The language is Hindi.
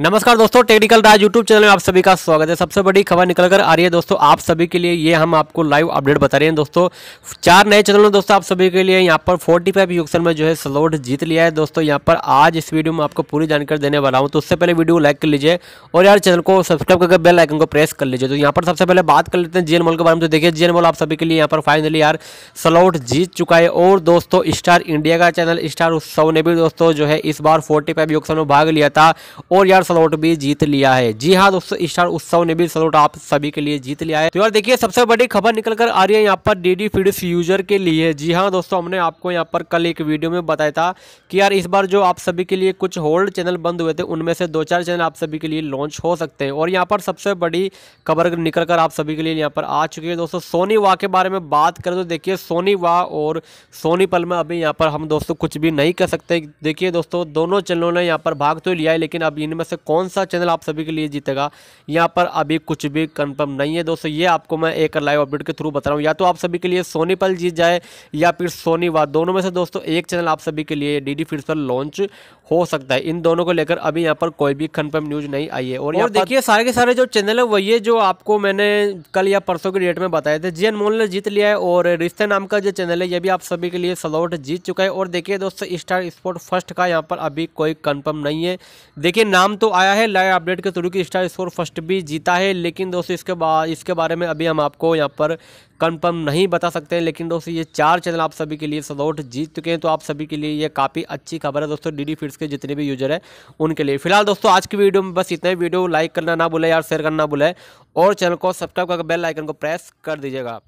नमस्कार दोस्तों टेक्निकल राज यूट्यूब चैनल में आप सभी का स्वागत है सबसे बड़ी खबर निकल कर आ रही है दोस्तों आप सभी के लिए ये हम आपको लाइव अपडेट बता रहे हैं दोस्तों चार नए चैनल में दोस्तों आप सभी के लिए यहाँ पर 45 फाइव यूक्सन में जो है स्लोट जीत लिया है दोस्तों यहाँ पर आज इस वीडियो में आपको पूरी जानकारी देने वाला हूँ तो उससे पहले वीडियो लाइक कर लीजिए और यार चैनल को सब्सक्राइब करके बेल आइकन को प्रेस कर लीजिए तो यहाँ पर सबसे पहले बात कर लेते हैं जीएन मॉल के बारे में तो देखिए जीएन मॉल आप सभी के लिए यहाँ पर फाइनली यार स्लोट जीत चुका है और दोस्तों स्टार इंडिया का चैनल स्टार उत्सव ने भी दोस्तों जो है इस बार फोर्टी फाइव में भाग लिया था और यार स्टार स्लॉट भी जीत लिया है जी हाँ दोस्तों स्टार उत्सव ने भी स्लॉट आप सभी के लिए जीत लिया है तो यार देखिए सबसे बड़ी खबर निकल कर आ रही है यहाँ पर डीडी फीड्स यूजर के लिए जी हाँ दोस्तों हमने आपको यहाँ पर कल एक वीडियो में बताया था कि यार इस बार जो आप सभी के लिए कुछ होल्ड चैनल बंद हुए थे उनमें से दो चार चैनल आप सभी के लिए लॉन्च हो सकते हैं और यहाँ पर सबसे बड़ी खबर निकल कर आप सभी के लिए यहाँ पर आ चुकी है दोस्तों सोनी वाह के बारे में बात करें तो देखिए सोनी वाह और सोनी पल में अभी यहाँ पर हम दोस्तों कुछ भी नहीं कर सकते देखिए दोस्तों दोनों चैनलों ने यहाँ पर भाग तो लिया है लेकिन अब इनमें से कौन सा चैनल आप सभी के लिए जीतेगा यहाँ पर अभी कुछ भी कंफर्म नहीं है दोस्तों ये आपको मैं एक लाइव अपडेट के थ्रू बता रहा हूँ या तो आप सभी के लिए सोनी पल जीत जाए या फिर सोनी वा दोनों में से दोस्तों एक चैनल आप सभी के लिए डी डी पर लॉन्च हो सकता है इन दोनों को लेकर अभी यहाँ पर कोई भी कन्फर्म न्यूज नहीं आई है और, देखिए सारे के सारे जो चैनल है वही जो आपको मैंने कल या परसों के डेट में बताए थे जी अनमोल ने जीत लिया है और रिश्ते नाम का जो चैनल है ये भी आप सभी के लिए सलोट जीत चुका है और देखिए दोस्तों स्टार स्पोर्ट फर्स्ट का यहाँ पर अभी कोई कंफर्म नहीं है देखिए नाम तो आया है लाइव अपडेट के थ्रू की स्टार स्कोर फर्स्ट भी जीता है लेकिन दोस्तों इसके बाद इसके बारे में अभी हम आपको यहाँ पर कंफर्म नहीं बता सकते हैं लेकिन दोस्तों ये चार चैनल आप सभी के लिए सदौट जीत चुके हैं तो आप सभी के लिए ये काफ़ी अच्छी खबर है दोस्तों डी फीड्स के जितने भी यूजर हैं उनके लिए फिलहाल दोस्तों आज की वीडियो में बस इतना ही वीडियो लाइक करना ना भूलें यार शेयर करना ना भूलें और चैनल को सब्सक्राइब करके बेल आइकन को प्रेस कर दीजिएगा